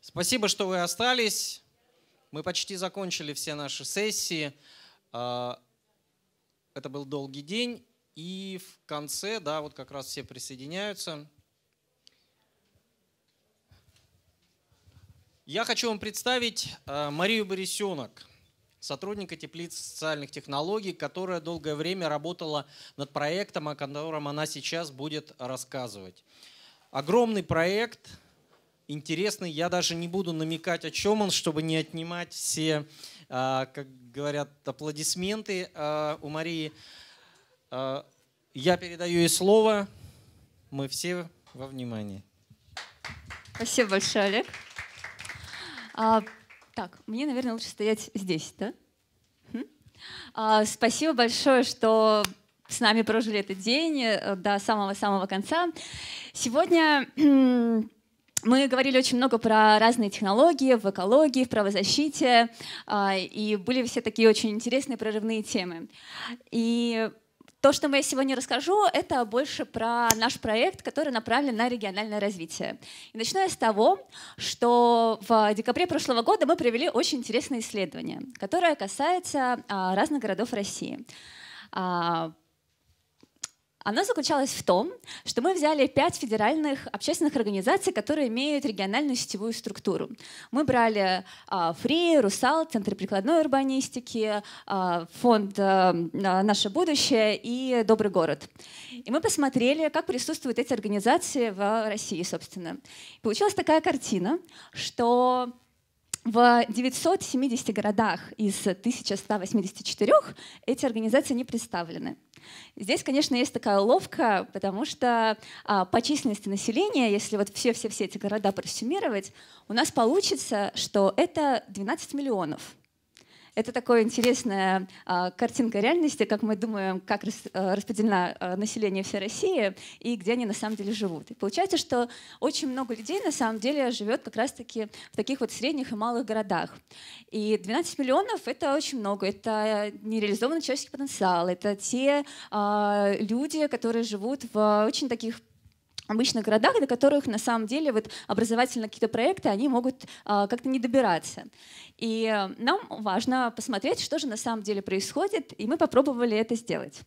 Спасибо, что вы остались. Мы почти закончили все наши сессии. А, это был долгий день. И в конце, да, вот как раз все присоединяются. Я хочу вам представить а, Марию Борисенок сотрудника теплиц социальных технологий, которая долгое время работала над проектом, о котором она сейчас будет рассказывать. Огромный проект, интересный. Я даже не буду намекать, о чем он, чтобы не отнимать все, а, как говорят, аплодисменты а, у Марии. А, я передаю ей слово. Мы все во внимании. Спасибо большое, Олег. Так, мне, наверное, лучше стоять здесь, да? Хм? А, спасибо большое, что с нами прожили этот день э, до самого-самого конца. Сегодня мы говорили очень много про разные технологии в экологии, в правозащите, а, и были все такие очень интересные прорывные темы. И то, что я сегодня расскажу, это больше про наш проект, который направлен на региональное развитие. И начну я с того, что в декабре прошлого года мы провели очень интересное исследование, которое касается а, разных городов России. А, оно заключалось в том, что мы взяли пять федеральных общественных организаций, которые имеют региональную сетевую структуру. Мы брали а, ФРИ, Русал, Центр прикладной урбанистики, а, фонд э, «Наше будущее» и «Добрый город». И мы посмотрели, как присутствуют эти организации в России, собственно. И получилась такая картина, что в 970 городах из 1184 эти организации не представлены. Здесь, конечно, есть такая уловка, потому что а, по численности населения, если вот все-все-все эти города просуммировать, у нас получится, что это 12 миллионов – это такая интересная картинка реальности, как мы думаем, как э, распределено э, население всей России и где они на самом деле живут. И получается, что очень много людей на самом деле живет как раз-таки в таких вот средних и малых городах. И 12 миллионов — это очень много. Это нереализованный человеческий потенциал. Это те а, люди, которые живут в очень таких обычных городах, до которых на самом деле вот образовательные какие-то проекты, они могут а, как-то не добираться. И нам важно посмотреть, что же на самом деле происходит, и мы попробовали это сделать.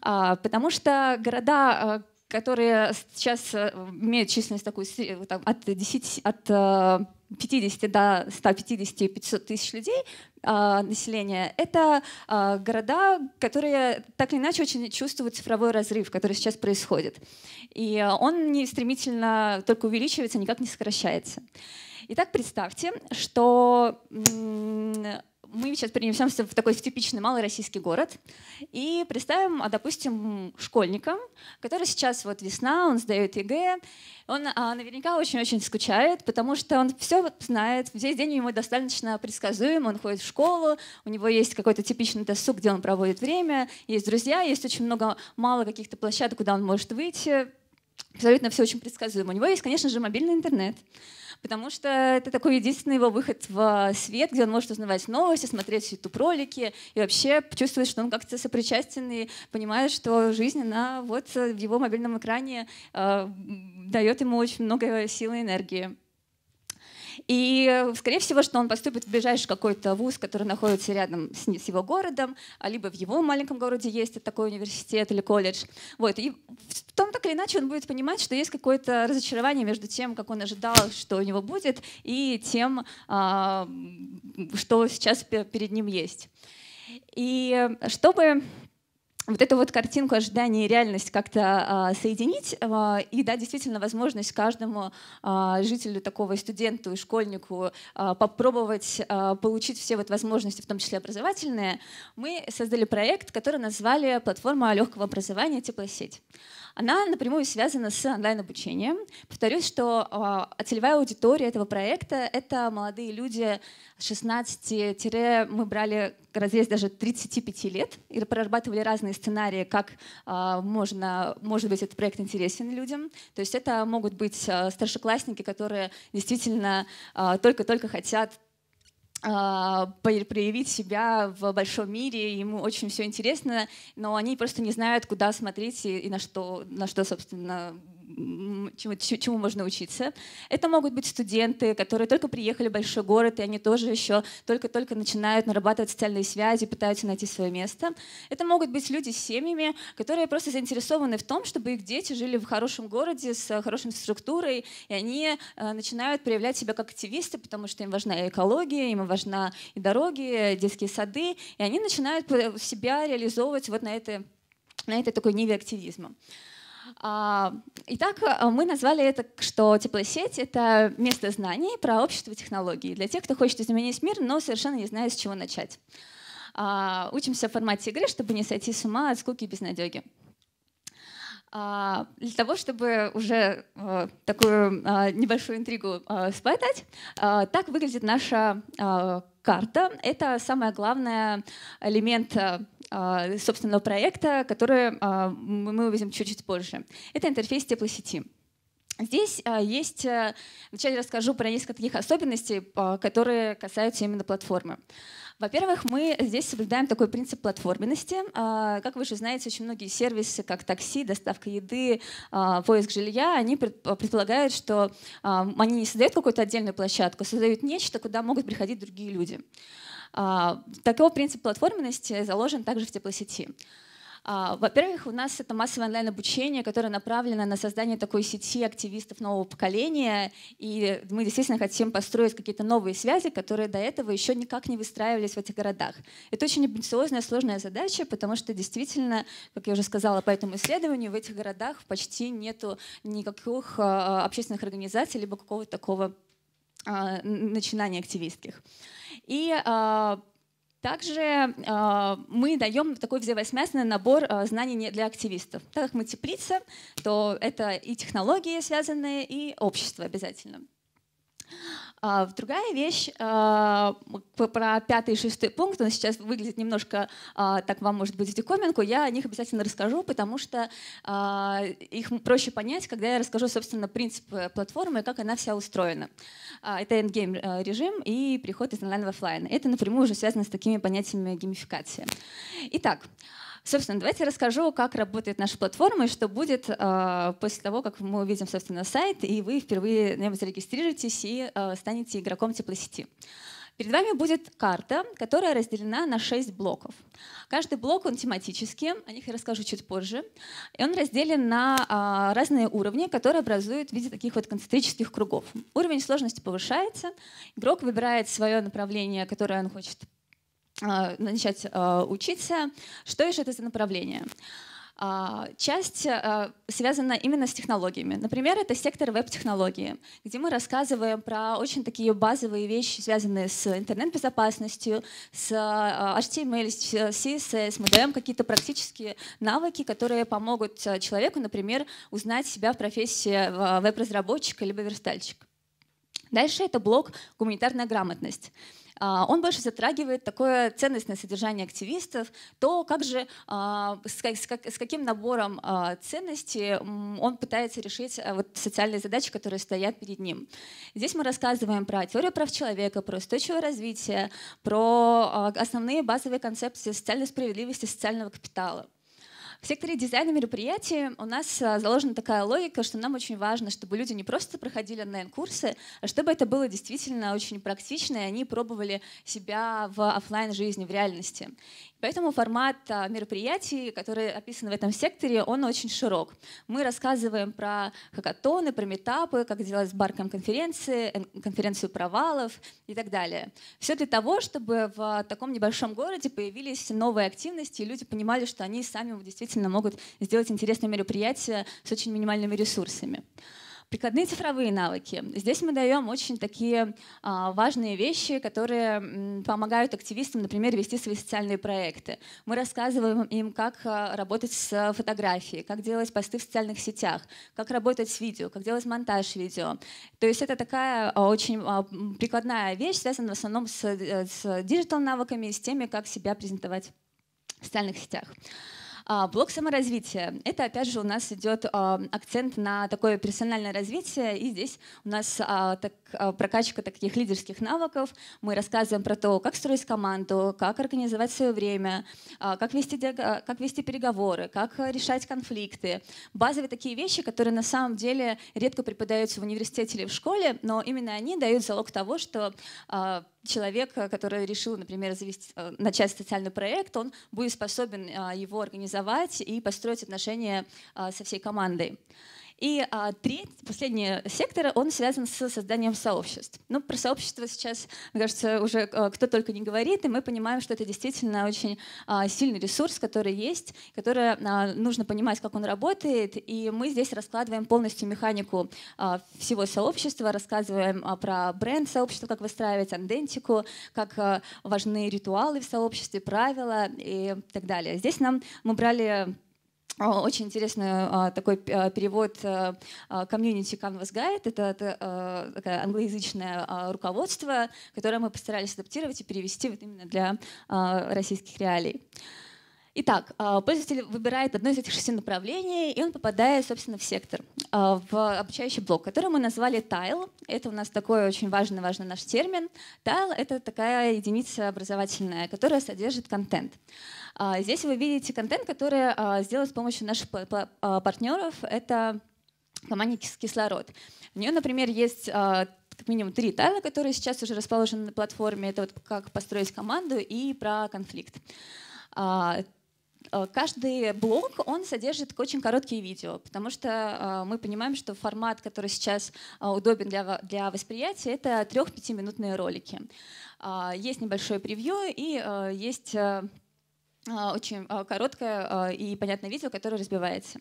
А, потому что города, а, которые сейчас э, имеют численность такую э, от, 10, от э, 50 до 150 500 тысяч людей а, населения, это а, города, которые так или иначе очень чувствуют цифровой разрыв, который сейчас происходит. И он не стремительно только увеличивается, никак не сокращается. Итак, представьте, что мы сейчас перенесемся в такой типичный малый российский город и представим, а, допустим, школьника, который сейчас вот весна, он сдает ЕГЭ, он а, наверняка очень-очень скучает, потому что он все знает, весь день ему достаточно предсказуем, он ходит в школу, у него есть какой-то типичный досуг, где он проводит время, есть друзья, есть очень много, мало каких-то площадок, куда он может выйти, абсолютно все очень предсказуемо. У него есть, конечно же, мобильный интернет, потому что это такой единственный его выход в э, свет, где он может узнавать новости, смотреть YouTube-ролики и вообще чувствовать, что он как-то сопричастен и понимает, что жизнь, она вот э, в его мобильном экране э, дает ему очень много силы и энергии. И, э, скорее всего, что он поступит в ближайший какой-то вуз, который находится рядом с, с его городом, а либо в его маленьком городе есть такой университет или колледж. Вот. И в том так или иначе он будет понимать, что есть какое-то разочарование между тем, как он ожидал, что у него будет, и тем, а, что сейчас перед ним есть. И э, чтобы вот эту вот картинку ожидания и реальность как-то а, соединить. А, и да, действительно, возможность каждому а, жителю такого, студенту и школьнику а, попробовать а, получить все вот возможности, в том числе образовательные. Мы создали проект, который назвали «Платформа легкого образования теплосеть». Она напрямую связана с онлайн-обучением. Повторюсь, что а, целевая аудитория этого проекта — это молодые люди 16 мы брали разрез даже 35 лет и прорабатывали разные разные сценарии, как а, можно, может быть этот проект интересен людям. То есть это могут быть а, старшеклассники, которые действительно а, только-только хотят проявить себя в большом мире, ему очень все интересно, но они просто не знают, куда смотреть и, и на, что, на что, собственно, чему, чему можно учиться. Это могут быть студенты, которые только приехали в большой город, и они тоже еще только-только начинают нарабатывать социальные связи, пытаются найти свое место. Это могут быть люди с семьями, которые просто заинтересованы в том, чтобы их дети жили в хорошем городе с э, хорошей инфраструктурой, и они э, начинают проявлять себя как активисты, потому что им важна и экология, им важна и дороги, и детские сады, и они начинают э, себя реализовывать вот на этой на этой такой ниве активизма. А, итак, э, мы назвали это, что теплосеть — это место знаний про общество технологий для тех, кто хочет изменить мир, но совершенно не знает, с чего начать. А, учимся в формате игры, чтобы не сойти с ума от скуки и безнадеги. А, для того, чтобы уже э, такую э, небольшую интригу спадать, так выглядит наша карта. Это самый главный элемент а, собственного проекта, который а, мы увидим чуть-чуть позже. Это интерфейс теплосети. Здесь а, есть, э, вначале расскажу про несколько таких особенностей, которые касаются именно платформы. Во-первых, мы здесь соблюдаем такой принцип платформенности. Как вы же знаете, очень многие сервисы, как такси, доставка еды, поиск жилья, они предполагают, что они не создают какую-то отдельную площадку, создают нечто, куда могут приходить другие люди. А, такой принцип платформенности заложен также в теплосети. А, во-первых, у нас это массовое онлайн-обучение, которое направлено на создание такой сети активистов нового поколения. И мы действительно хотим построить какие-то новые связи, которые до этого еще никак не выстраивались в этих городах. Это очень амбициозная, сложная задача, потому что действительно, как я уже сказала по этому исследованию, в этих городах почти нет никаких а, общественных организаций либо какого-то такого а, начинаний активистских. И а, также а, мы даем такой взаимосвязанный набор знаний не для активистов. Так как мы теплица, то это и технологии связанные, и общество обязательно. А, другая вещь а, про пятый и шестой пункт, он сейчас выглядит немножко, а, так вам может быть, в диковинку, я о них обязательно расскажу, потому что а, их проще понять, когда я расскажу, собственно, принцип платформы и как она вся устроена. А, это endgame режим и переход из онлайн в офлайн. Это напрямую уже связано с такими понятиями геймификации. Итак, Собственно, давайте расскажу, как работает наша платформа и что будет э, после того, как мы увидим, собственно, сайт, и вы впервые на нем зарегистрируетесь и э, станете игроком теплосети. Перед вами будет карта, которая разделена на 6 блоков. Каждый блок, он тематический, о них я расскажу чуть позже. И он разделен на а, разные уровни, которые образуют в виде таких вот концентрических кругов. Уровень сложности повышается, игрок выбирает свое направление, которое он хочет а, начать а, учиться. Что еще это за направление? А, часть связана именно с технологиями. Например, это сектор веб-технологии, где мы рассказываем про очень такие базовые вещи, связанные с интернет-безопасностью, с HTML, CSS. Мы даем какие-то практические навыки, которые помогут человеку, например, узнать себя в профессии веб-разработчика либо верстальщика. Дальше это блок «Гуманитарная грамотность». А, он больше затрагивает такое ценностное содержание активистов, то как же, а, с каким набором а, ценностей он пытается решить вот социальные задачи, которые стоят перед ним. Здесь мы рассказываем про теорию прав человека, про устойчивое развитие, про основные базовые концепции социальной справедливости, социального капитала. В секторе дизайна мероприятий у нас а, заложена такая логика, что нам очень важно, чтобы люди не просто проходили онлайн-курсы, а чтобы это было действительно очень практично, и они пробовали себя в офлайн жизни в реальности. Поэтому формат а, мероприятий, которые описаны в этом секторе, он очень широк. Мы рассказываем про хакатоны, про метапы, как делать барком конференции, конференцию провалов и так далее. Все для того, чтобы в а, таком небольшом городе появились новые активности, и люди понимали, что они сами действительно могут сделать интересное мероприятие с очень минимальными ресурсами. Прикладные цифровые навыки. Здесь мы даем очень такие а, важные вещи, которые помогают активистам, например, вести свои социальные проекты. Мы рассказываем им, как а, работать с фотографией, как делать посты в социальных сетях, как работать с видео, как делать монтаж видео. То есть это такая а, очень а, прикладная вещь, связанная в основном с, э, с диджитал навыками и с теми, как себя презентовать в социальных сетях. А, блок саморазвития. Это, опять же, у нас идет а, акцент на такое персональное развитие. И здесь у нас а, так, прокачка таких лидерских навыков. Мы рассказываем про то, как строить команду, как организовать свое время, как вести, как вести переговоры, как решать конфликты. Базовые такие вещи, которые на самом деле редко преподаются в университете или в школе, но именно они дают залог того, что человек, э, который решил, например, завести, э, начать социальный проект, он будет способен э, его организовать и построить отношения со всей командой. И а, третий, последний сектор, он связан с созданием сообществ. Ну, про сообщество сейчас, мне кажется, уже а, кто только не говорит, и мы понимаем, что это действительно очень а, сильный ресурс, который есть, который а, нужно понимать, как он работает, и мы здесь раскладываем полностью механику а, всего сообщества, рассказываем а, про бренд сообщества, как выстраивать андентику, как а, важны ритуалы в сообществе, правила и так далее. Здесь нам мы брали а, очень интересный а, такой а, перевод Community Canvas Guide. Это такое англоязычное руководство, которое мы постарались адаптировать и перевести вот именно для российских реалий. Итак, а, пользователь выбирает одно из этих шести направлений, и он попадает, собственно, в сектор, а, в обучающий блок, который мы назвали тайл. Это у нас такой очень важный, важный наш термин. Тайл — это такая единица образовательная, которая содержит контент. А, здесь вы видите контент, который сделан с помощью наших партнеров. Это команда «Кислород». У нее, например, есть как минимум три тайла, которые сейчас уже расположены на платформе. Это вот как построить команду и про конфликт. Э, каждый блок он содержит очень короткие видео, потому что э, мы понимаем, что формат, который сейчас э, удобен для, для восприятия, это 3-5 минутные ролики. Есть небольшое превью и есть очень короткое и понятное видео, которое разбивается.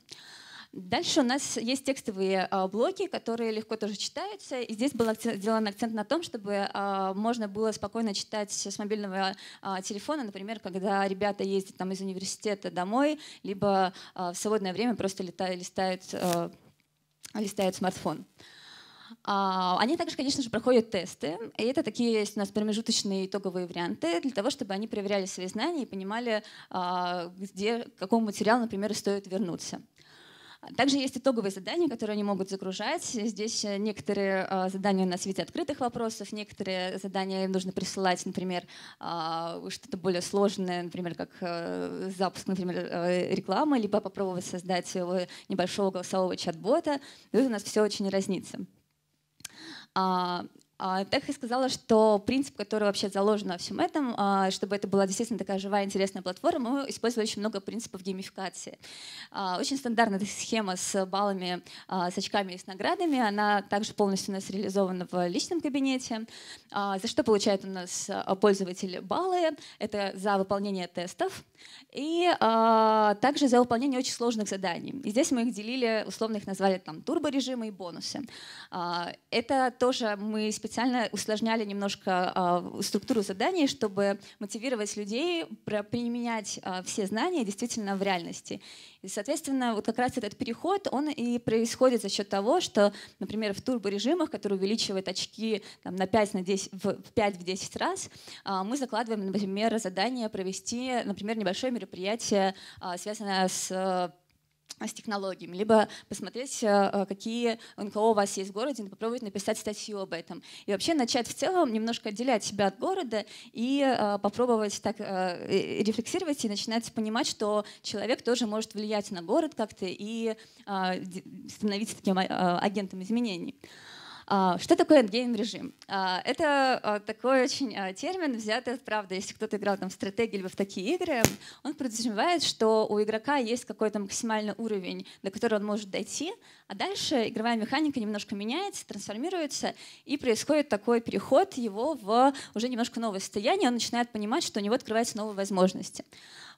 Дальше у нас есть текстовые а, блоки, которые легко тоже читаются. И здесь был сделан акцент на том, чтобы а, можно было спокойно читать с мобильного а, телефона, например, когда ребята ездят там, из университета домой, либо в свободное время просто летают, листают, листают смартфон. Они также, конечно же, проходят тесты, и это такие есть у нас промежуточные итоговые варианты для того, чтобы они проверяли свои знания и понимали, где, к какому материалу, например, стоит вернуться. Также есть итоговые задания, которые они могут загружать. Здесь э, некоторые э, задания у нас в виде открытых вопросов, некоторые задания им нужно присылать, например, а, что-то более сложное, например, как э, запуск, например, рекламы, либо попробовать создать своего небольшого голосового чат-бота. Тут у нас все очень разнится. А, а, так и сказала, что принцип, который вообще заложен во всем этом, а, чтобы это была действительно такая живая, интересная платформа, мы использовали очень много принципов геймификации. А, очень стандартная схема с баллами, с очками и с наградами. Она также полностью у нас реализована в личном кабинете. За что получает у нас пользователь баллы? Это за выполнение тестов и также за выполнение очень сложных заданий. И здесь мы их делили, условно их назвали там турборежимы и бонусы. Это тоже мы специально специально усложняли немножко э, структуру заданий, чтобы мотивировать людей применять э, все знания действительно в реальности. И, соответственно, вот как раз этот переход, он и происходит за счет того, что, например, в турборежимах, которые увеличивают очки там, на 5, на 10, в 5 в 10 раз, э, мы закладываем, например, задание провести, например, небольшое мероприятие, э, связанное с с технологиями, либо посмотреть, э, э, какие НКО у вас есть в городе, и попробовать написать статью об этом. И вообще начать в целом немножко отделять себя от города и э, попробовать так рефлексировать и начинать понимать, что человек тоже может влиять на город как-то и становиться таким а, агентом изменений. А, что такое эндгейм режим? А, это а, такой очень термин, взятый, правда, если кто-то играл там в стратегии или в такие игры, он подразумевает, что у игрока есть какой-то максимальный уровень, до которого он может дойти, а дальше игровая механика немножко меняется, трансформируется, и происходит такой переход его в уже немножко новое состояние, он начинает понимать, что у него открываются новые возможности.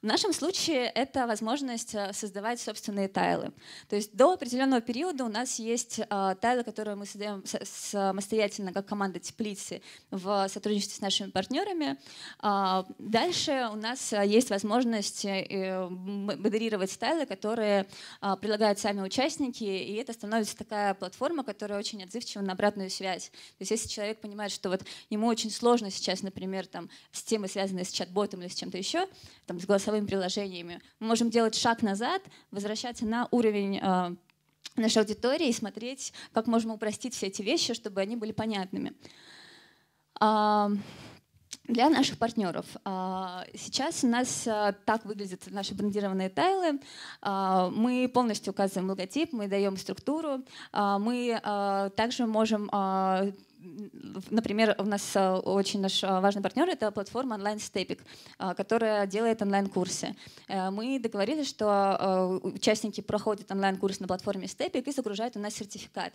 В нашем случае это возможность э, создавать собственные тайлы. То есть до определенного периода у нас есть э, тайлы, которые мы создаем самостоятельно как команда Теплицы в сотрудничестве с нашими партнерами. А, дальше у нас э, есть возможность модерировать тайлы, которые предлагают сами участники, и это становится такая платформа, которая очень отзывчива на обратную связь. То есть если человек понимает, что вот ему очень сложно сейчас, например, там, с темой, связанной с чат-ботом или с чем-то еще, там, с голосовым голосовыми приложениями. Мы можем делать шаг назад, возвращаться на уровень а, нашей аудитории и смотреть, как можем упростить все эти вещи, чтобы они были понятными. А, для наших партнеров. А, сейчас у нас так выглядят наши брендированные тайлы. Мы полностью указываем логотип, мы даем структуру. Мы также можем Например, у нас э, очень наш э, важный партнер — это платформа онлайн Stepik, э, которая делает онлайн-курсы. Мы договорились, что участники проходят онлайн-курс на платформе Stepik и загружают у нас сертификат.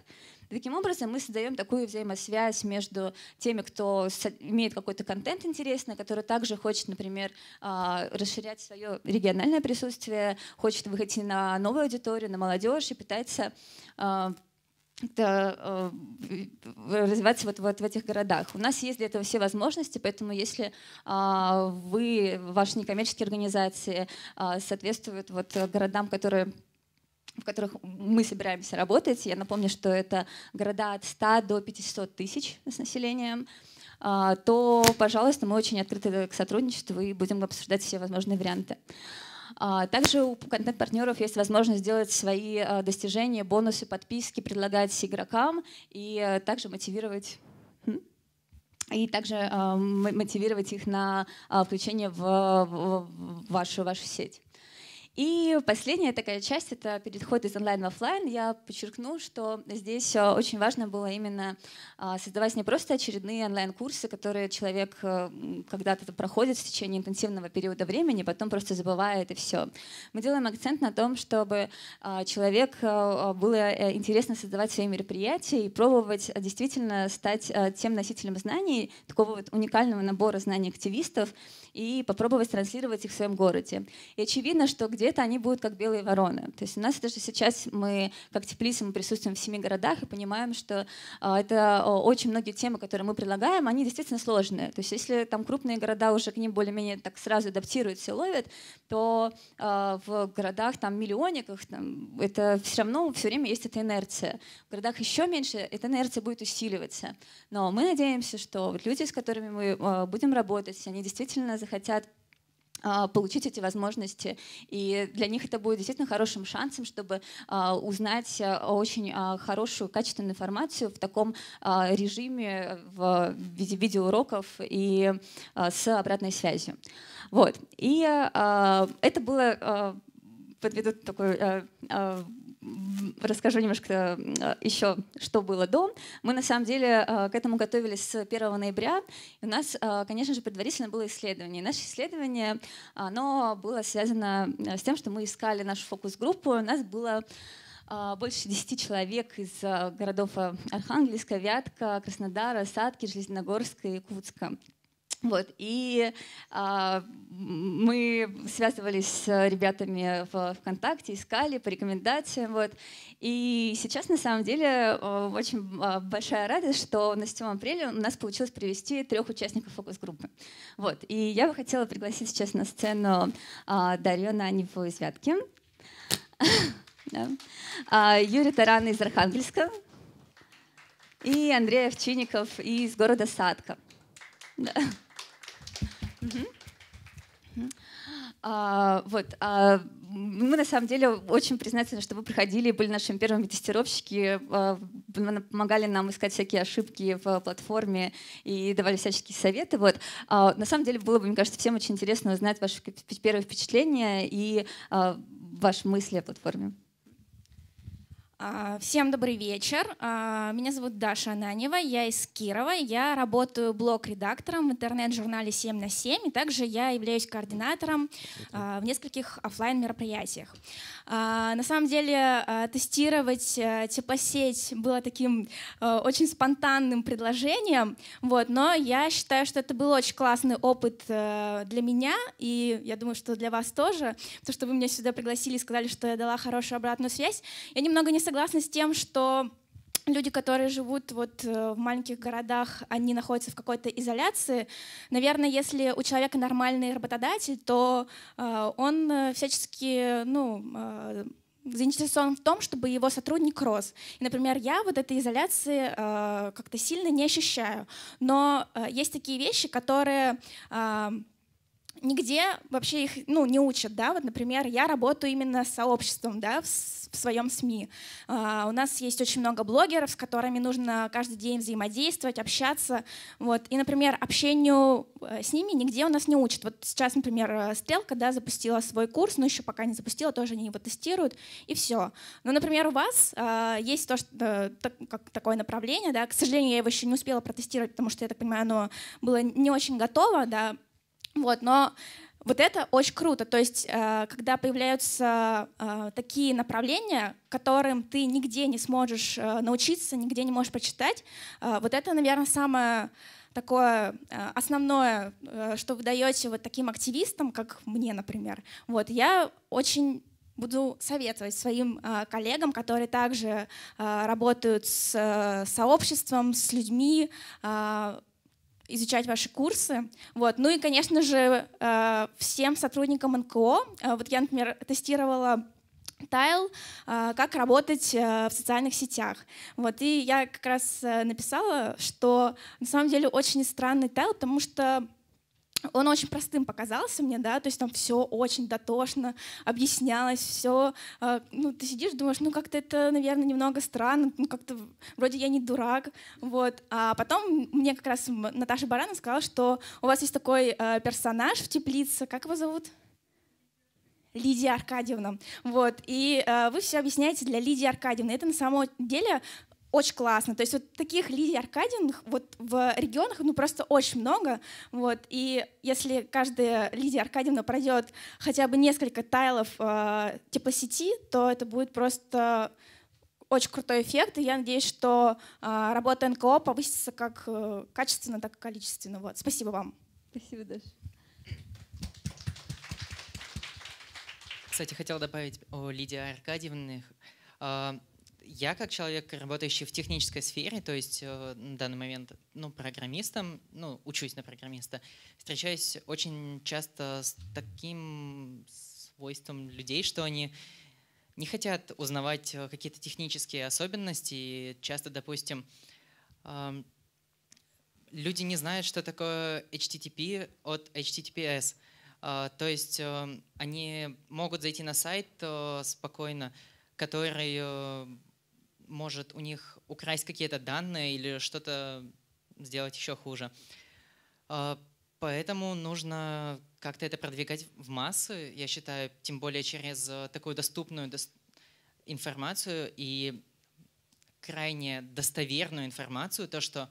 Таким образом, мы создаем такую взаимосвязь между теми, кто имеет какой-то контент интересный, который также хочет, например, расширять свое региональное присутствие, хочет выйти на новую аудиторию, на молодежь и пытается это, э, развиваться вот, вот в этих городах. У нас есть для этого все возможности, поэтому если а, вы, ваши некоммерческие организации а, соответствуют вот городам, которые в которых мы собираемся работать. Я напомню, что это города от 100 до 500 тысяч с населением а, то, пожалуйста, мы очень открыты к сотрудничеству и будем обсуждать все возможные варианты. А, также у контент-партнеров есть возможность сделать свои а, достижения, бонусы, подписки, предлагать игрокам и э, также мотивировать хм, и также а, мотивировать их на включение в вашу, вашу сеть. И последняя такая часть — это переход из онлайн в офлайн. Я подчеркну, что здесь э, очень важно было именно а, создавать не просто очередные онлайн-курсы, которые человек э, когда-то проходит в течение интенсивного периода времени, потом просто забывает и все. Мы делаем акцент на том, чтобы а, человек э, было интересно создавать свои мероприятия и пробовать действительно стать тем носителем знаний, такого вот уникального набора знаний активистов, и попробовать транслировать их в своем городе. И очевидно, что где-то они будут как белые вороны. То есть у нас даже сейчас мы, как Теплицы, мы присутствуем в семи городах и понимаем, что а, это очень многие темы, которые мы предлагаем, они действительно сложные. То есть если там крупные города уже к ним более-менее так сразу адаптируются и ловят, то а, в городах там миллионниках там, это все равно все время есть эта инерция. В городах еще меньше эта инерция будет усиливаться. Но мы надеемся, что вот люди, с которыми мы а, будем работать, они действительно захотят а, получить эти возможности. И для них это будет действительно хорошим шансом, чтобы а, узнать э, очень а, хорошую, качественную информацию в таком режиме в виде видеоуроков и с обратной связью. Вот. И это было подведу такой э, расскажу немножко э, еще, что было до. Мы на самом деле э, к этому готовились с 1 ноября. И у нас, э, конечно же, предварительно было исследование. И наше исследование оно было связано с тем, что мы искали нашу фокус-группу. У нас было больше 10 человек из городов Архангельска, Вятка, Краснодара, Садки, Железногорска и Якутска. Вот, и а, мы связывались с ребятами в ВКонтакте, искали по рекомендациям. Вот. И сейчас, на самом деле, очень а, большая радость, что на 7 апреля у нас получилось привести трех участников фокус-группы. Вот. И я бы хотела пригласить сейчас на сцену а, Дарью Наневу из Вятки, а, Юрия Тарана из Архангельска и Андрея Овчинников из города Садка. Да. А, вот, а, мы на самом деле очень признательны, что вы приходили были нашими первыми тестировщики, а, помогали нам искать всякие ошибки в платформе и давали всяческие советы. Вот. А, на самом деле было бы, мне кажется, всем очень интересно узнать ваши первые впечатления и а, ваши мысли о платформе. А, всем добрый вечер. А, меня зовут Даша Ананева, я из Кирова. Я работаю блог-редактором в интернет-журнале 7 на 7, и также я являюсь координатором а, в нескольких офлайн мероприятиях На самом деле тестировать теплосеть типа, было таким очень спонтанным предложением, вот, но я считаю, что это был очень классный опыт для меня, и я думаю, что для вас тоже, то, что вы меня сюда пригласили и сказали, что я дала хорошую обратную связь. Я немного не согласна с тем, что люди, которые живут вот э, в маленьких городах, они находятся в какой-то изоляции. Наверное, если у человека нормальный работодатель, то э, он э, всячески, ну, заинтересован в том, чтобы его сотрудник рос. И, например, я вот этой изоляции как-то сильно не ощущаю. Но есть такие вещи, которые нигде вообще их ну, не учат. Да? Вот, например, я работаю именно с сообществом да, в, в своем СМИ. А, у нас есть очень много блогеров, с которыми нужно каждый день взаимодействовать, общаться. Вот. И, например, общению э, с ними нигде у нас не учат. Вот сейчас, например, э, Стрелка да, запустила свой курс, но еще пока не запустила, тоже они его тестируют, и все. Но, например, у вас а, есть то, что, так, как, такое направление. Да? К сожалению, я его еще не успела протестировать, потому что, я так понимаю, оно было не очень готово, да, вот, но вот это очень круто. То есть, э, когда появляются э, такие направления, которым ты нигде не сможешь э, научиться, нигде не можешь прочитать, вот это, наверное, самое такое основное, что вы даете вот таким активистам, как мне, например. Вот, я очень буду советовать своим коллегам, которые также работают с сообществом, с людьми, изучать ваши курсы. Вот. Ну и, конечно же, э, всем сотрудникам НКО. Э, вот я, например, тестировала тайл, э, как работать в социальных сетях. Вот, и я как раз написала, что на самом деле очень странный тайл, потому что он очень простым показался мне, да, то есть там все очень дотошно объяснялось, все, а, ну, ты сидишь, думаешь, ну, как-то это, наверное, немного странно, ну, как-то вроде я не дурак, вот. А потом мне как раз Наташа Барана сказала, что у вас есть такой а, персонаж в «Теплице», как его зовут? Лидия Аркадьевна. Вот. И э, вы все объясняете для Лидии Аркадьевны. Это на самом деле очень классно. То есть вот таких Лидий Аркадьевных вот в регионах ну просто очень много. Вот. И если каждая Лидия Аркадьевна пройдет хотя бы несколько тайлов э, теплосети, типа то это будет просто очень крутой эффект, и я надеюсь, что э, работа НКО повысится как э, качественно, так и количественно. Вот. Спасибо вам. Спасибо, Даша. Кстати, хотел добавить о Лидии Аркадьевне. А, я как человек, работающий в технической сфере, то есть э, на данный момент ну, программистом, ну, учусь на программиста, встречаюсь очень часто с таким свойством людей, что они не хотят узнавать э, какие-то технические особенности. Часто, допустим, люди не знают, что такое HTTP от HTTPS. А, то есть э, они могут зайти на сайт спокойно, который может у них украсть какие-то данные или что-то сделать еще хуже. А, поэтому нужно как-то это продвигать в массы, я считаю, тем более через э, такую доступную информацию и крайне достоверную информацию, то, что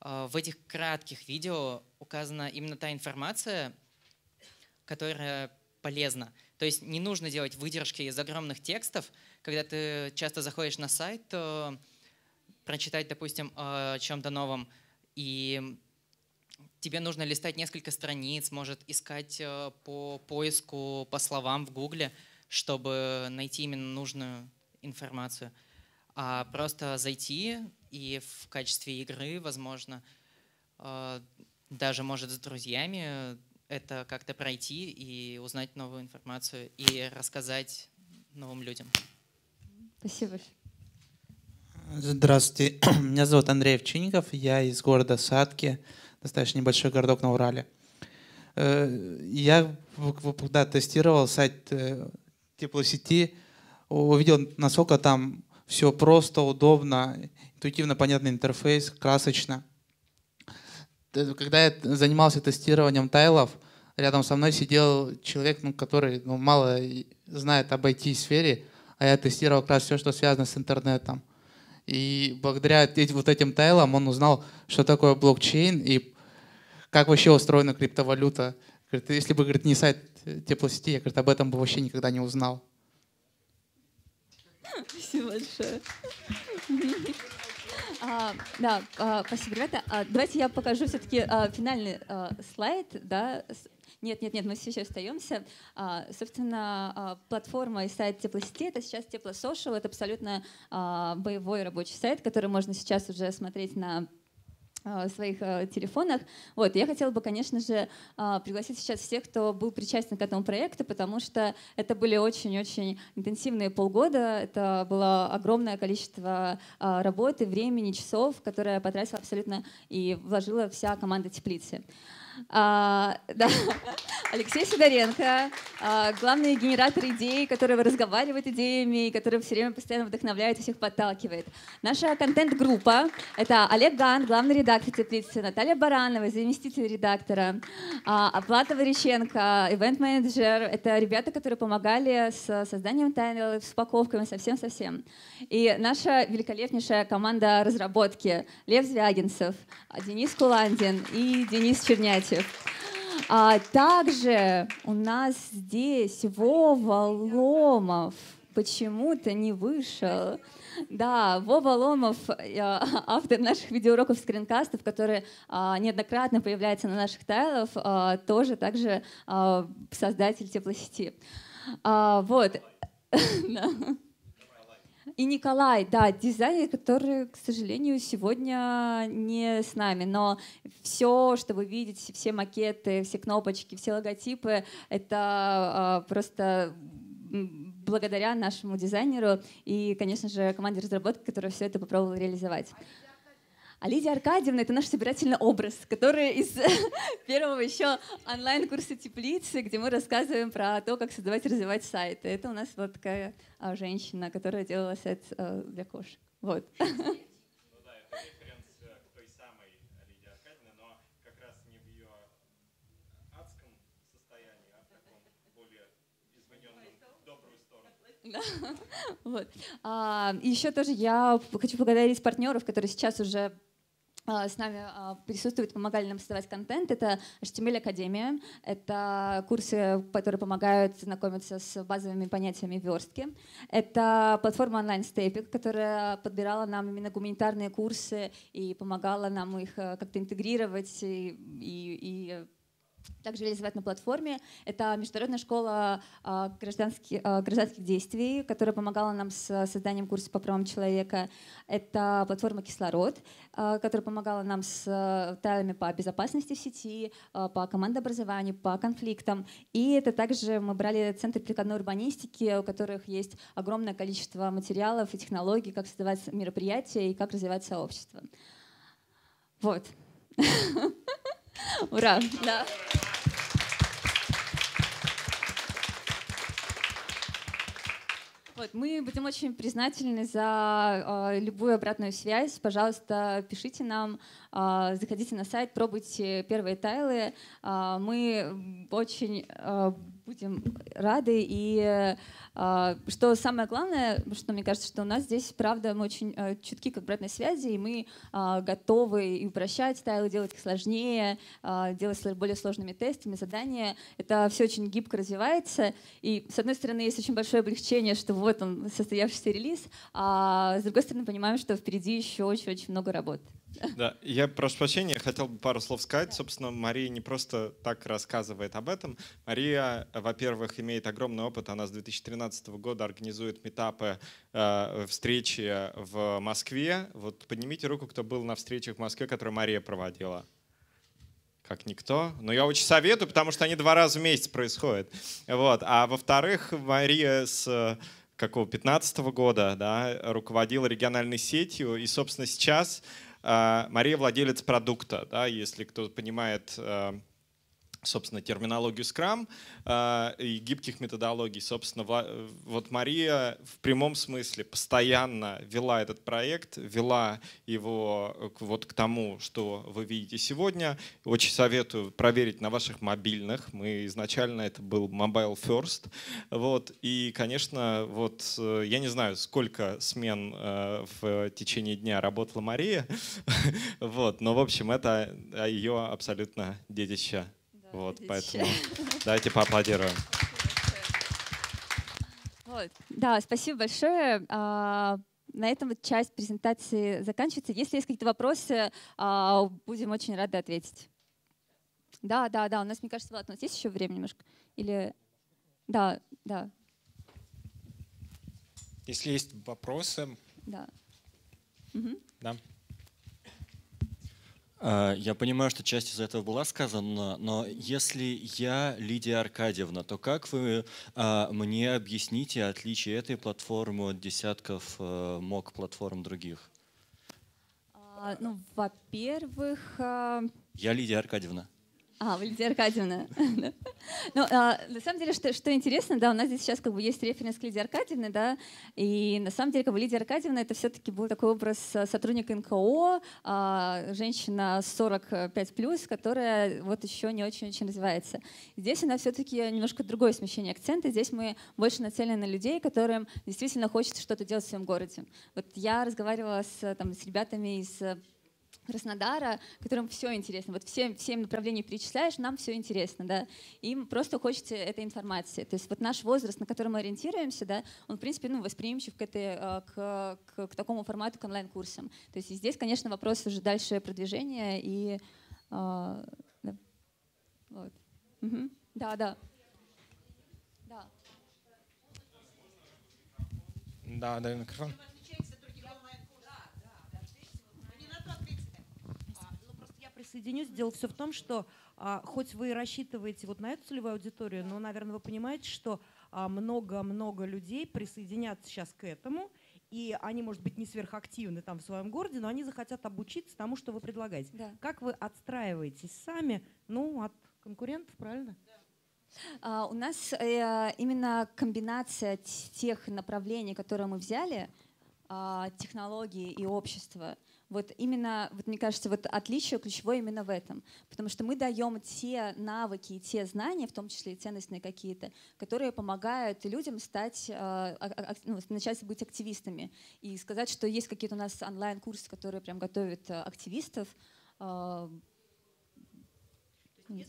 э, в этих кратких видео указана именно та информация, которая полезно. То есть не нужно делать выдержки из огромных текстов. Когда ты часто заходишь на сайт, э, прочитать, допустим, о чем-то новом, и тебе нужно листать несколько страниц, может, искать э, по поиску, по словам в Гугле, чтобы найти именно нужную информацию. А просто зайти и в качестве игры, возможно, э, даже, может, с друзьями это как-то пройти и узнать новую информацию и рассказать новым людям. Спасибо Здравствуйте, меня зовут Андрей Овчинников, я из города Садки, достаточно небольшой городок на Урале. Э, я когда тестировал сайт э, теплосети, увидел, насколько там все просто, удобно, интуитивно понятный интерфейс, красочно когда я занимался тестированием тайлов, рядом со мной сидел человек, ну, который ну, мало знает об IT-сфере, а я тестировал как раз все, что связано с интернетом. И благодаря вот этим тайлам он узнал, что такое блокчейн и как вообще устроена криптовалюта. Говорит, если бы говорит, не сайт теплосети, я говорит, об этом бы вообще никогда не узнал. Спасибо большое. А, да, а, спасибо, ребята. А, давайте я покажу все-таки финальный слайд. Да? Нет, нет, нет, мы все еще остаемся. собственно, платформа и сайт теплосети это сейчас теплосошел, это абсолютно боевой рабочий сайт, который можно сейчас уже смотреть на Э, своих э, телефонах. Вот, я хотела бы, конечно же, э, пригласить сейчас всех, кто был причастен к этому проекту, потому что это были очень-очень интенсивные полгода. Это было огромное количество работы, времени, часов, которое потратила абсолютно и вложила вся команда теплицы. А, да. Алексей Сидоренко, а, главный генератор идей, которого разговаривает идеями, и который все время постоянно вдохновляет и всех подталкивает. Наша контент-группа — это Олег Ган, главный редактор теплицы, Наталья Баранова, заместитель редактора, а, Аплата Вариченко, ивент-менеджер. Это ребята, которые помогали с созданием тайнера, с упаковками, совсем-совсем. И наша великолепнейшая команда разработки — Лев Звягинцев, Денис Куландин и Денис Чернятин братьев. А также у нас здесь Вова Ломов почему-то не вышел. Да, Вова Ломов, э, автор наших видеоуроков скринкастов, который а, неоднократно появляется на наших тайлах, тоже также а, создатель теплосети. А, вот. И Николай, да, дизайнер, который, к сожалению, сегодня не с нами, но все, что вы видите, все макеты, все кнопочки, все логотипы, это э, просто благодаря нашему дизайнеру и, конечно же, команде разработки, которая все это попробовала реализовать. А Лидия Аркадьевна — это наш собирательный образ, который из первого еще онлайн-курса «Теплицы», где мы рассказываем про то, как создавать и развивать сайты. Это у нас вот такая а, женщина, которая делала сайт а, для кошек. Вот. Ну да. Э, а вот. А, еще тоже я хочу поблагодарить партнеров, которые сейчас уже а, с нами а, присутствуют, помогали нам создавать контент. Это HTML Академия, это курсы, которые помогают знакомиться с базовыми понятиями верстки. Это платформа онлайн Stepik, которая подбирала нам именно гуманитарные курсы и помогала нам их э, как-то интегрировать и, и, и также реализовать на платформе. Это международная школа а, гражданских, а, гражданских действий, которая помогала нам с созданием курса по правам человека. Это платформа «Кислород», а, которая помогала нам с тайлами по безопасности в сети, по командообразованию, по конфликтам. И это также мы брали центр прикладной урбанистики, у которых есть огромное количество материалов и технологий, как создавать мероприятия и как развивать сообщество. Вот. Ура! Да. Вот, мы будем очень признательны за э, любую обратную связь. Пожалуйста, пишите нам, э, заходите на сайт, пробуйте первые тайлы. Э, мы очень э, будем рады. И а, что самое главное, что мне кажется, что у нас здесь, правда, мы очень э, чутки к обратной связи, и мы а, готовы и упрощать тайлы, делать их сложнее, а, делать более сложными тестами, задания. Это все очень гибко развивается. И, с одной стороны, есть очень большое облегчение, что вот он, состоявшийся релиз, а с другой стороны, понимаем, что впереди еще очень-очень много работы. Да, я прошу прощения, хотел бы пару слов сказать. Собственно, Мария не просто так рассказывает об этом. Мария, во-первых, имеет огромный опыт. Она с 2013 года организует метапы, э, встречи в Москве. Вот поднимите руку, кто был на встречах в Москве, которые Мария проводила как никто. Но я очень советую, потому что они два раза в месяц происходят. Вот. А во-вторых, Мария с э, какого 15 года да, руководила региональной сетью. И, собственно, сейчас а, Мария владелец продукта, да, если кто понимает а, собственно, терминологию Scrum э, и гибких методологий. Собственно, вот Мария в прямом смысле постоянно вела этот проект, вела его вот к тому, что вы видите сегодня. Очень советую проверить на ваших мобильных. Мы изначально это был Mobile First. Вот. И, конечно, вот э, я не знаю, сколько смен э, в течение дня работала Мария, вот, но, в общем, это э, ее абсолютно детище вот, поэтому давайте поаплодируем. Вот. Да, спасибо большое. А, на этом вот часть презентации заканчивается. Если есть какие-то вопросы, а, будем очень рады ответить. Да, да, да. У нас, мне кажется, Влад, у нас есть еще время немножко? Или... Да, да. Если есть вопросы... Да. Угу. Да. А, я понимаю, что часть из этого была сказана, но если я Лидия Аркадьевна, то как вы а, мне объясните отличие этой платформы от десятков а, МОК платформ других? Ну, во-первых... Я Лидия Аркадьевна. А, Валентина Аркадьевна. ну, а, на самом деле, что, что интересно, да, у нас здесь сейчас как бы есть референс к Лидии Аркадьевне, да, и на самом деле, как бы Лидия Аркадьевна, это все-таки был такой образ а, сотрудника НКО, а, женщина 45+, плюс, которая вот еще не очень-очень развивается. Здесь она все-таки немножко другое смещение акцента, здесь мы больше нацелены на людей, которым действительно хочется что-то делать в своем городе. Вот я разговаривала с, там, с ребятами из Краснодара, которым все интересно. Вот всем, всем направлениям перечисляешь, нам все интересно, да. Им просто хочется этой информации. То есть вот наш возраст, на который мы ориентируемся, да, он, в принципе, ну, восприимчив к, этой, э, к, к, к такому формату, к онлайн-курсам. То есть здесь, конечно, вопрос уже дальше продвижения и... Э, да. Вот. Угу. да, да. Да, да, микрофон. присоединюсь. Дело все в том, что а, хоть вы и рассчитываете вот на эту целевую аудиторию, но, наверное, вы понимаете, что а, много-много а, людей присоединятся сейчас к этому, и они, может быть, не сверхактивны там в своем городе, но они захотят обучиться тому, что вы предлагаете. Да. Как вы отстраиваетесь сами, ну, от конкурентов, правильно? Да. А, у нас э, именно комбинация тех направлений, которые мы взяли, а, технологии и общество – вот именно, вот мне кажется, вот отличие ключевое именно в этом. Потому что мы даем те навыки и те знания, в том числе и ценностные какие-то, которые помогают людям стать, э, а, а, а, ну, начать быть активистами. И сказать, что есть какие-то у нас онлайн-курсы, которые прям готовят э, активистов. Это не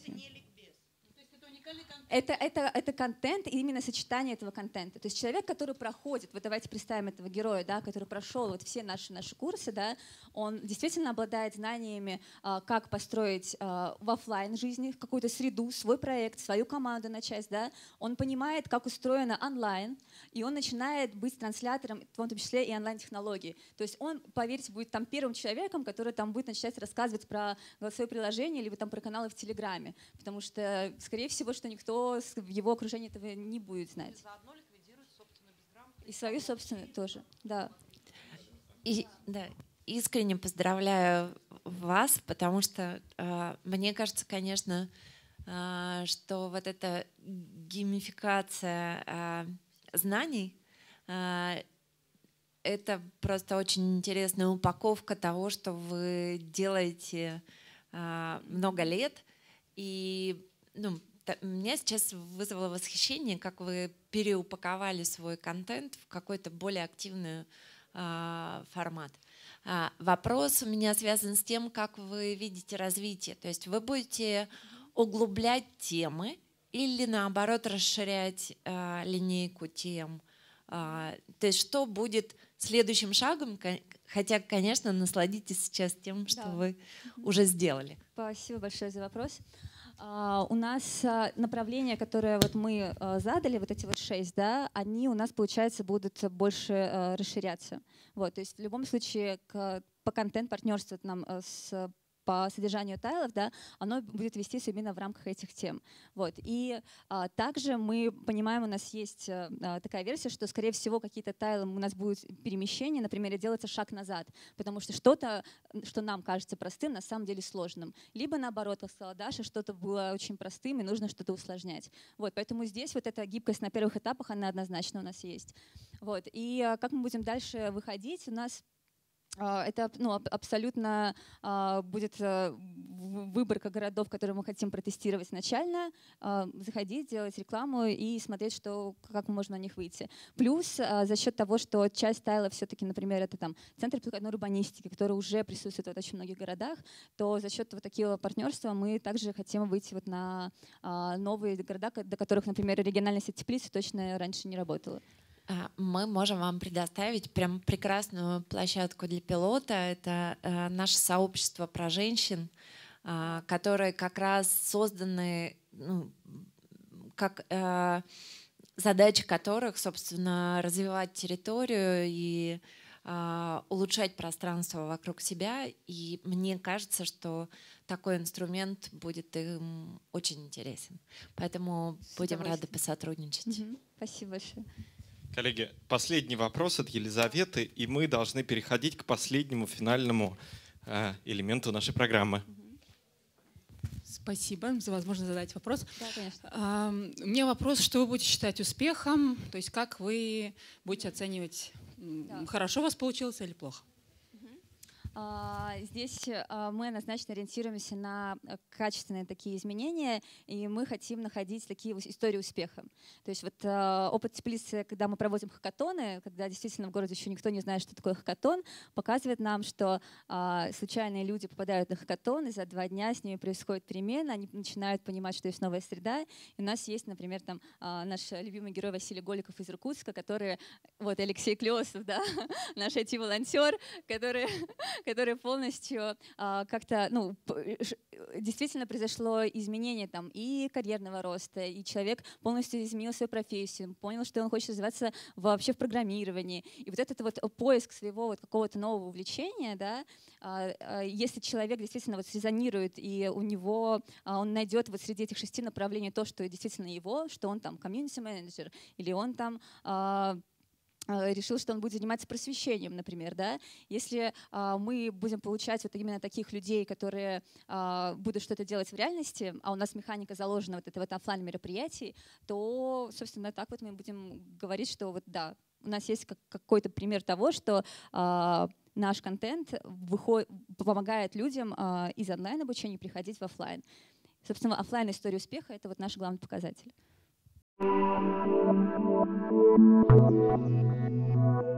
это, это, это контент, и именно сочетание этого контента. То есть человек, который проходит, вот давайте представим этого героя, да, который прошел вот все наши, наши курсы, да, он действительно обладает знаниями, а, как построить а, в офлайн жизни какую-то среду, свой проект, свою команду начать да, он понимает, как устроено онлайн, и он начинает быть транслятором, в том числе и онлайн-технологий. То есть он, поверьте, будет там первым человеком, который там будет начать рассказывать про свое приложение, либо там про каналы в Телеграме, потому что, скорее всего, что что никто в его окружении этого не будет знать. И, свою собственную тоже, да. И, да. Искренне поздравляю вас, потому что э, мне кажется, конечно, э, что вот эта геймификация э, знаний э, это просто очень интересная упаковка того, что вы делаете э, много лет. И ну, меня сейчас вызвало восхищение, как вы переупаковали свой контент в какой-то более активный а, формат. А, вопрос у меня связан с тем, как вы видите развитие. То есть вы будете углублять темы или наоборот расширять а, линейку тем? то есть что будет следующим шагом? Хотя, конечно, насладитесь сейчас тем, что да. вы уже сделали. Спасибо большое за вопрос. А, у нас а, направления, которые вот мы а, задали, вот эти вот шесть, да, они у нас, получается, будут больше расширяться. Вот, то есть в любом случае к, по контент-партнерству нам с по содержанию тайлов, да, оно будет вестись именно в рамках этих тем. Вот. И а, также мы понимаем, у нас есть э, а, такая версия, что, скорее всего, какие-то тайлы у нас будут перемещения, например, делается шаг назад, потому что что-то, что нам кажется простым, на самом деле сложным. Либо наоборот, как сказала Даша, что-то было очень простым, и нужно что-то усложнять. Вот. Поэтому здесь вот эта гибкость на первых этапах, она однозначно у нас есть. Вот. И а, как мы будем дальше выходить, у нас а, это ну, абсолютно а, будет э, выборка городов, которые мы хотим протестировать начально, а, заходить, делать рекламу и смотреть, что, как можно на них выйти. Плюс за счет того, что часть тайла все-таки, например, это там центр прикладной урбанистики, который уже присутствует в очень многих городах, то за счет вот такого партнерства мы также хотим выйти вот на новые города, до которых, например, региональная сеть теплицы точно раньше не работала. А, мы можем вам предоставить прям прекрасную площадку для пилота. Это э, наше сообщество про женщин, а, которые как раз созданы, ну, как э, задача которых, собственно, развивать территорию и а, улучшать пространство вокруг себя. И мне кажется, что такой инструмент будет им очень интересен. Поэтому будем рады посотрудничать. Спасибо большое. Коллеги, последний вопрос от Елизаветы, и мы должны переходить к последнему финальному э, элементу нашей программы. Спасибо за возможность задать вопрос. Да, конечно. А, у меня вопрос, что вы будете считать успехом, то есть как вы будете оценивать, да. хорошо у вас получилось или плохо? А, здесь а, мы однозначно ориентируемся на э, качественные такие изменения, и мы хотим находить такие истории успеха. То есть вот э, опыт Теплицы, когда мы проводим хакатоны, когда действительно в городе еще никто не знает, что такое хакатон, показывает нам, что а, случайные люди попадают на хакатон, и за два дня с ними происходит перемена, они начинают понимать, что есть новая среда. И у нас есть, например, там наш любимый герой Василий Голиков из Иркутска, который, вот Алексей Клесов, да, наш IT-волонтер, который которые полностью а, как-то, ну, э, э, действительно произошло изменение там и карьерного роста, и человек полностью изменил свою профессию, понял, что он хочет развиваться вообще в программировании. И вот этот вот поиск своего вот какого-то нового увлечения, да, а, а, если человек действительно вот срезонирует и у него а, он найдет вот среди этих шести направлений то, что действительно его, что он там комьюнити-менеджер, или он там Э, решил, что он будет заниматься просвещением, например, да, если а, мы будем получать вот именно таких людей, которые а, будут что-то делать в реальности, а у нас механика заложена вот это вот офлайн мероприятий, то, собственно, так вот мы будем говорить, что вот да, у нас есть как, какой-то пример того, что а, наш контент выход, помогает людям а, из онлайн обучения приходить в офлайн. Собственно, офлайн история успеха это вот наш главный показатель. Thank you.